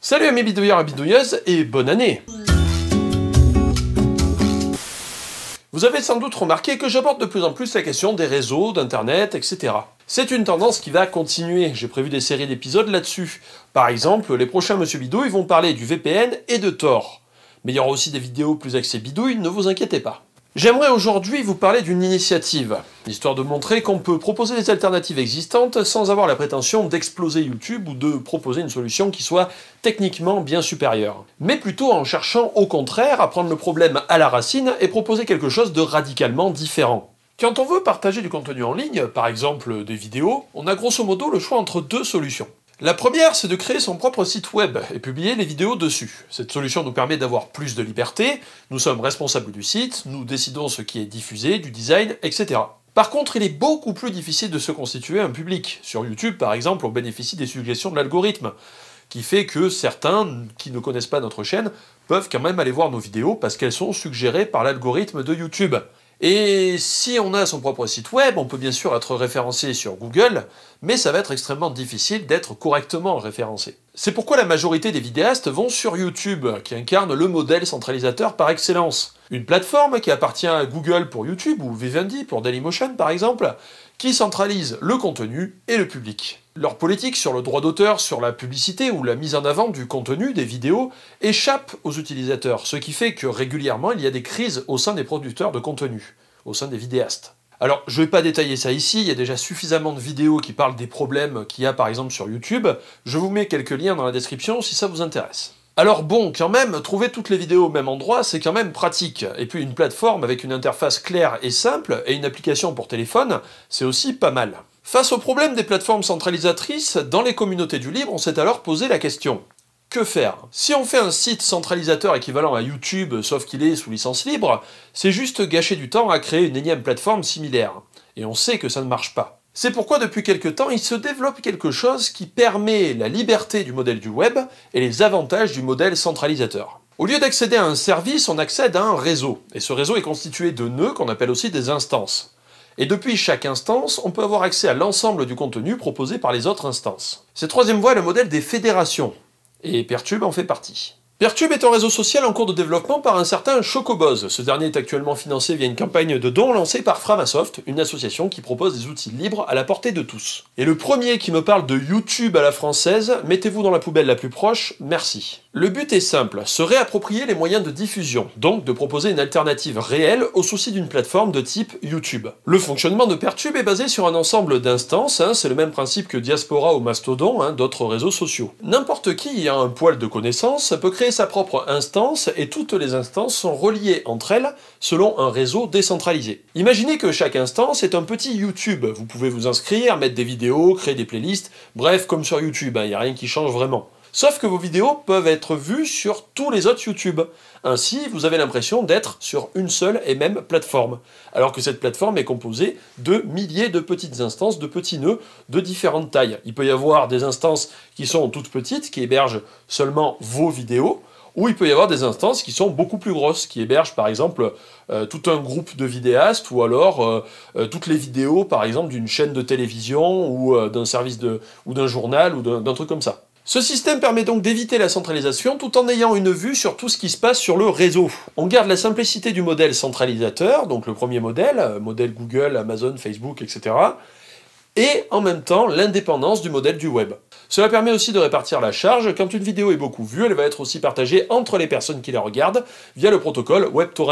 Salut à mes bidouilleurs et bidouilleuses et bonne année Vous avez sans doute remarqué que j'aborde de plus en plus la question des réseaux, d'internet, etc. C'est une tendance qui va continuer, j'ai prévu des séries d'épisodes là-dessus. Par exemple, les prochains Monsieur Bidouille vont parler du VPN et de Tor. Mais il y aura aussi des vidéos plus axées bidouille, ne vous inquiétez pas. J'aimerais aujourd'hui vous parler d'une initiative, histoire de montrer qu'on peut proposer des alternatives existantes sans avoir la prétention d'exploser YouTube ou de proposer une solution qui soit techniquement bien supérieure. Mais plutôt en cherchant au contraire à prendre le problème à la racine et proposer quelque chose de radicalement différent. Quand on veut partager du contenu en ligne, par exemple des vidéos, on a grosso modo le choix entre deux solutions. La première, c'est de créer son propre site web et publier les vidéos dessus. Cette solution nous permet d'avoir plus de liberté, nous sommes responsables du site, nous décidons ce qui est diffusé, du design, etc. Par contre, il est beaucoup plus difficile de se constituer un public. Sur YouTube, par exemple, on bénéficie des suggestions de l'algorithme, qui fait que certains qui ne connaissent pas notre chaîne peuvent quand même aller voir nos vidéos parce qu'elles sont suggérées par l'algorithme de YouTube. Et si on a son propre site web, on peut bien sûr être référencé sur Google, mais ça va être extrêmement difficile d'être correctement référencé. C'est pourquoi la majorité des vidéastes vont sur YouTube, qui incarne le modèle centralisateur par excellence. Une plateforme qui appartient à Google pour YouTube ou Vivendi pour Dailymotion par exemple, qui centralise le contenu et le public. Leur politique sur le droit d'auteur, sur la publicité ou la mise en avant du contenu des vidéos échappe aux utilisateurs, ce qui fait que régulièrement il y a des crises au sein des producteurs de contenu, au sein des vidéastes. Alors, je ne vais pas détailler ça ici, il y a déjà suffisamment de vidéos qui parlent des problèmes qu'il y a par exemple sur YouTube. Je vous mets quelques liens dans la description si ça vous intéresse. Alors bon, quand même, trouver toutes les vidéos au même endroit, c'est quand même pratique. Et puis une plateforme avec une interface claire et simple et une application pour téléphone, c'est aussi pas mal. Face au problème des plateformes centralisatrices, dans les communautés du libre, on s'est alors posé la question. Que faire Si on fait un site centralisateur équivalent à YouTube, sauf qu'il est sous licence libre, c'est juste gâcher du temps à créer une énième plateforme similaire. Et on sait que ça ne marche pas. C'est pourquoi depuis quelque temps, il se développe quelque chose qui permet la liberté du modèle du web et les avantages du modèle centralisateur. Au lieu d'accéder à un service, on accède à un réseau, et ce réseau est constitué de nœuds qu'on appelle aussi des instances. Et depuis chaque instance, on peut avoir accès à l'ensemble du contenu proposé par les autres instances. Cette troisième voie est le modèle des fédérations, et Pertube en fait partie. Pertube est un réseau social en cours de développement par un certain Chocoboz. Ce dernier est actuellement financé via une campagne de dons lancée par Framasoft, une association qui propose des outils libres à la portée de tous. Et le premier qui me parle de YouTube à la française, mettez-vous dans la poubelle la plus proche, merci. Le but est simple, se réapproprier les moyens de diffusion, donc de proposer une alternative réelle au souci d'une plateforme de type YouTube. Le fonctionnement de Pertube est basé sur un ensemble d'instances, hein, c'est le même principe que Diaspora ou Mastodon, hein, d'autres réseaux sociaux. N'importe qui ayant un poil de connaissance peut créer sa propre instance et toutes les instances sont reliées entre elles selon un réseau décentralisé. Imaginez que chaque instance est un petit YouTube. Vous pouvez vous inscrire, mettre des vidéos, créer des playlists, bref, comme sur YouTube, il hein, n'y a rien qui change vraiment. Sauf que vos vidéos peuvent être vues sur tous les autres YouTube. Ainsi, vous avez l'impression d'être sur une seule et même plateforme, alors que cette plateforme est composée de milliers de petites instances, de petits nœuds de différentes tailles. Il peut y avoir des instances qui sont toutes petites, qui hébergent seulement vos vidéos, ou il peut y avoir des instances qui sont beaucoup plus grosses, qui hébergent par exemple euh, tout un groupe de vidéastes, ou alors euh, euh, toutes les vidéos par exemple d'une chaîne de télévision, ou d'un service de, ou d'un journal, ou d'un truc comme ça. Ce système permet donc d'éviter la centralisation tout en ayant une vue sur tout ce qui se passe sur le réseau. On garde la simplicité du modèle centralisateur, donc le premier modèle, euh, modèle Google, Amazon, Facebook, etc et en même temps l'indépendance du modèle du web. Cela permet aussi de répartir la charge. Quand une vidéo est beaucoup vue, elle va être aussi partagée entre les personnes qui la regardent via le protocole WebTorrent.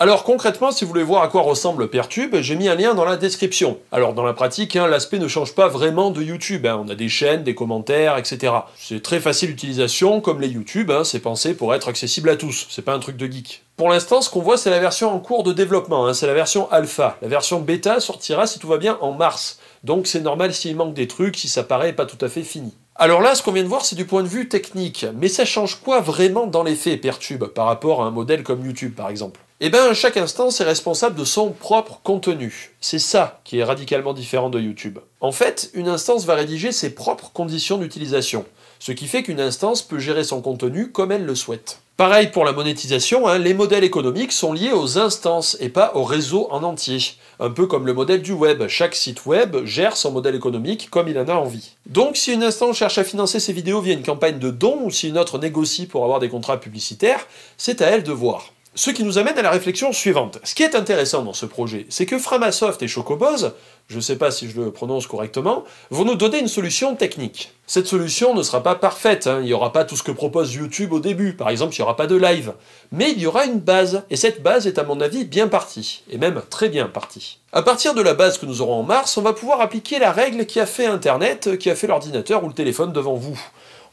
Alors concrètement, si vous voulez voir à quoi ressemble Pertube, j'ai mis un lien dans la description. Alors dans la pratique, hein, l'aspect ne change pas vraiment de YouTube. Hein. On a des chaînes, des commentaires, etc. C'est très facile d'utilisation, comme les YouTube, hein. c'est pensé pour être accessible à tous. C'est pas un truc de geek. Pour l'instant, ce qu'on voit, c'est la version en cours de développement, hein. c'est la version alpha. La version bêta sortira, si tout va bien, en mars. Donc c'est normal s'il manque des trucs, si ça paraît pas tout à fait fini. Alors là, ce qu'on vient de voir, c'est du point de vue technique. Mais ça change quoi vraiment dans les faits, Pertube, par rapport à un modèle comme YouTube, par exemple Eh bien, chaque instance est responsable de son propre contenu. C'est ça qui est radicalement différent de YouTube. En fait, une instance va rédiger ses propres conditions d'utilisation, ce qui fait qu'une instance peut gérer son contenu comme elle le souhaite. Pareil pour la monétisation, hein, les modèles économiques sont liés aux instances et pas au réseau en entier. Un peu comme le modèle du web, chaque site web gère son modèle économique comme il en a envie. Donc si une instance cherche à financer ses vidéos via une campagne de dons ou si une autre négocie pour avoir des contrats publicitaires, c'est à elle de voir. Ce qui nous amène à la réflexion suivante. Ce qui est intéressant dans ce projet, c'est que Framasoft et Chocoboz, je ne sais pas si je le prononce correctement, vont nous donner une solution technique. Cette solution ne sera pas parfaite, hein. il n'y aura pas tout ce que propose YouTube au début, par exemple il n'y aura pas de live, mais il y aura une base, et cette base est à mon avis bien partie, et même très bien partie. À partir de la base que nous aurons en mars, on va pouvoir appliquer la règle qui a fait Internet, qui a fait l'ordinateur ou le téléphone devant vous.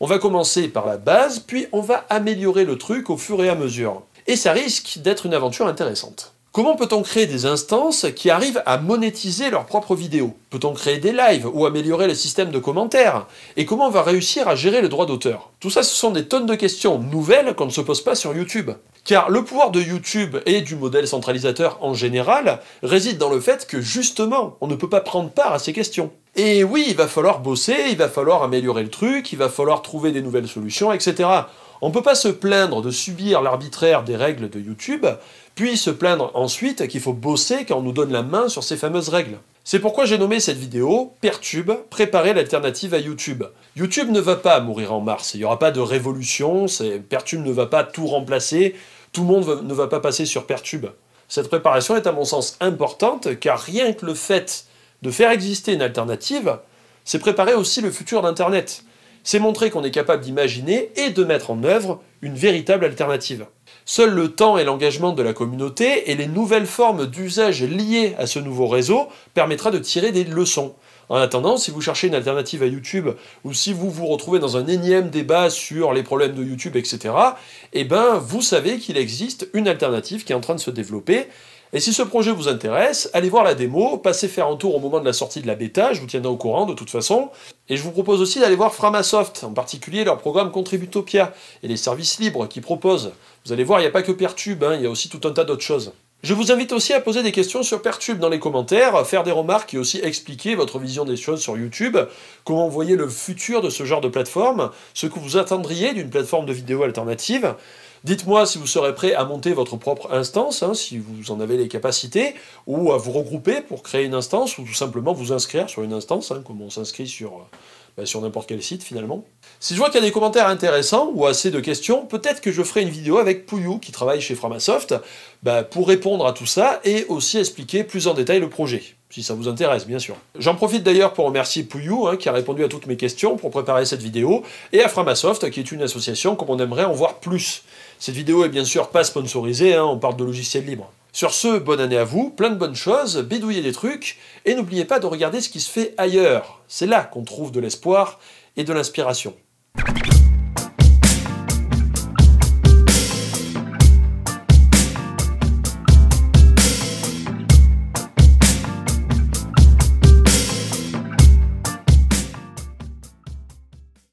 On va commencer par la base, puis on va améliorer le truc au fur et à mesure et ça risque d'être une aventure intéressante. Comment peut-on créer des instances qui arrivent à monétiser leurs propres vidéos Peut-on créer des lives ou améliorer le système de commentaires Et comment on va réussir à gérer le droit d'auteur Tout ça, ce sont des tonnes de questions nouvelles qu'on ne se pose pas sur YouTube. Car le pouvoir de YouTube et du modèle centralisateur en général réside dans le fait que justement, on ne peut pas prendre part à ces questions. Et oui, il va falloir bosser, il va falloir améliorer le truc, il va falloir trouver des nouvelles solutions, etc. On ne peut pas se plaindre de subir l'arbitraire des règles de YouTube, puis se plaindre ensuite qu'il faut bosser quand on nous donne la main sur ces fameuses règles. C'est pourquoi j'ai nommé cette vidéo Pertube, préparer l'alternative à YouTube. YouTube ne va pas mourir en mars, il n'y aura pas de révolution, Pertube ne va pas tout remplacer, tout le monde ne va pas passer sur Pertube. Cette préparation est à mon sens importante car rien que le fait de faire exister une alternative, c'est préparer aussi le futur d'Internet c'est montrer qu'on est capable d'imaginer et de mettre en œuvre une véritable alternative. Seul le temps et l'engagement de la communauté et les nouvelles formes d'usage liées à ce nouveau réseau permettra de tirer des leçons. En attendant, si vous cherchez une alternative à YouTube ou si vous vous retrouvez dans un énième débat sur les problèmes de YouTube, etc., eh ben, vous savez qu'il existe une alternative qui est en train de se développer et si ce projet vous intéresse, allez voir la démo, passez faire un tour au moment de la sortie de la bêta, je vous tiendrai au courant de toute façon. Et je vous propose aussi d'aller voir Framasoft, en particulier leur programme Contributopia et les services libres qu'ils proposent. Vous allez voir, il n'y a pas que Pertube, hein, il y a aussi tout un tas d'autres choses. Je vous invite aussi à poser des questions sur Pertube dans les commentaires, faire des remarques et aussi expliquer votre vision des choses sur YouTube, comment vous voyez le futur de ce genre de plateforme, ce que vous attendriez d'une plateforme de vidéo alternative. Dites-moi si vous serez prêt à monter votre propre instance, hein, si vous en avez les capacités, ou à vous regrouper pour créer une instance, ou tout simplement vous inscrire sur une instance, hein, comme on s'inscrit sur, euh, ben, sur n'importe quel site finalement. Si je vois qu'il y a des commentaires intéressants ou assez de questions, peut-être que je ferai une vidéo avec Pouyou qui travaille chez Framasoft ben, pour répondre à tout ça et aussi expliquer plus en détail le projet si ça vous intéresse, bien sûr. J'en profite d'ailleurs pour remercier Pouyou, hein, qui a répondu à toutes mes questions pour préparer cette vidéo, et à Framasoft, qui est une association comme on aimerait en voir plus. Cette vidéo est bien sûr pas sponsorisée, hein, on parle de logiciels libres. Sur ce, bonne année à vous, plein de bonnes choses, bidouillez des trucs, et n'oubliez pas de regarder ce qui se fait ailleurs. C'est là qu'on trouve de l'espoir et de l'inspiration.